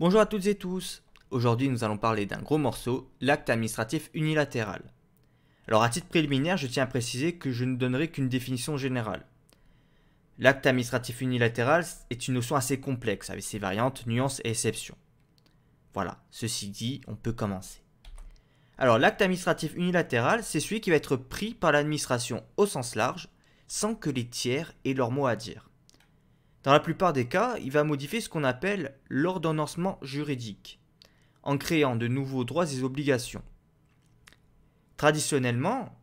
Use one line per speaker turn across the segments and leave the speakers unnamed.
Bonjour à toutes et tous. Aujourd'hui, nous allons parler d'un gros morceau, l'acte administratif unilatéral. Alors, à titre préliminaire, je tiens à préciser que je ne donnerai qu'une définition générale. L'acte administratif unilatéral est une notion assez complexe avec ses variantes, nuances et exceptions. Voilà, ceci dit, on peut commencer. Alors, l'acte administratif unilatéral, c'est celui qui va être pris par l'administration au sens large, sans que les tiers aient leur mot à dire. Dans la plupart des cas, il va modifier ce qu'on appelle l'ordonnancement juridique, en créant de nouveaux droits et obligations. Traditionnellement,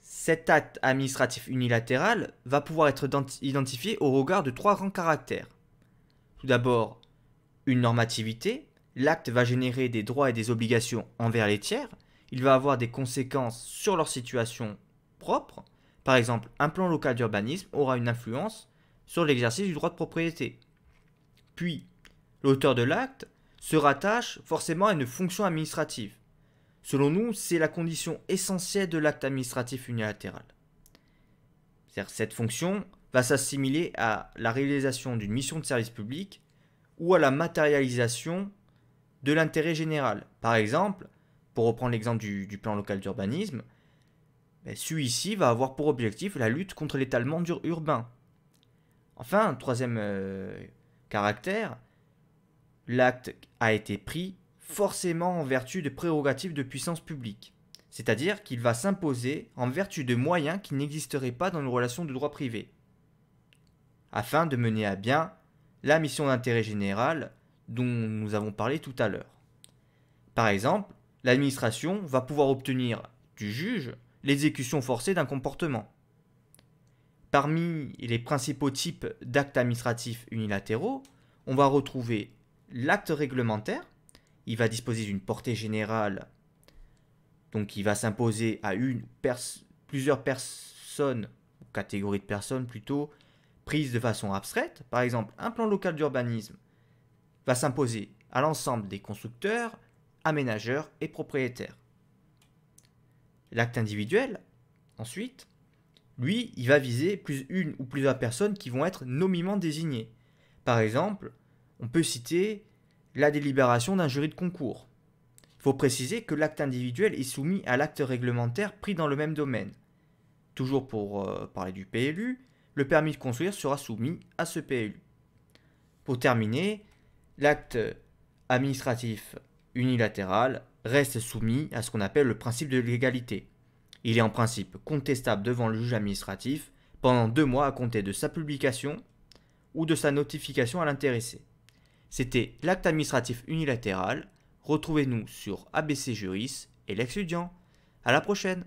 cet acte administratif unilatéral va pouvoir être identifié au regard de trois grands caractères. Tout d'abord, une normativité. L'acte va générer des droits et des obligations envers les tiers. Il va avoir des conséquences sur leur situation propre. Par exemple, un plan local d'urbanisme aura une influence sur l'exercice du droit de propriété. Puis, l'auteur de l'acte se rattache forcément à une fonction administrative. Selon nous, c'est la condition essentielle de l'acte administratif unilatéral. cette fonction va s'assimiler à la réalisation d'une mission de service public ou à la matérialisation de l'intérêt général. Par exemple, pour reprendre l'exemple du, plan local d'urbanisme, ben, celui-ci va avoir pour objectif la lutte contre l'étalement urbain, Enfin, troisième euh, caractère, l'acte a été pris forcément en vertu de prérogatives de puissance publique, c'est-à-dire qu'il va s'imposer en vertu de moyens qui n'existeraient pas dans une relation de droit privé, afin de mener à bien la mission d'intérêt général dont nous avons parlé tout à l'heure. Par exemple, l'administration va pouvoir obtenir du juge l'exécution forcée d'un comportement. Parmi les principaux types d'actes administratifs unilatéraux, on va retrouver l'acte réglementaire. Il va disposer d'une portée générale, donc il va s'imposer à une plusieurs personnes, ou catégories de personnes plutôt, prises de façon abstraite. Par exemple, un plan local d'urbanisme va s'imposer à l'ensemble des constructeurs, aménageurs et propriétaires. L'acte individuel, ensuite, lui, il va viser plus une ou plusieurs personnes qui vont être nommément désignées. Par exemple, on peut citer la délibération d'un jury de concours. Il faut préciser que l'acte individuel est soumis à l'acte réglementaire pris dans le même domaine. Toujours pour euh, parler du PLU, le permis de construire sera soumis à ce PLU. Pour terminer, l'acte administratif unilatéral reste soumis à ce qu'on appelle le principe de légalité. Il est en principe contestable devant le juge administratif pendant deux mois à compter de sa publication ou de sa notification à l'intéressé. C'était l'acte administratif unilatéral. Retrouvez-nous sur ABC Juris et Lexudiant. À la prochaine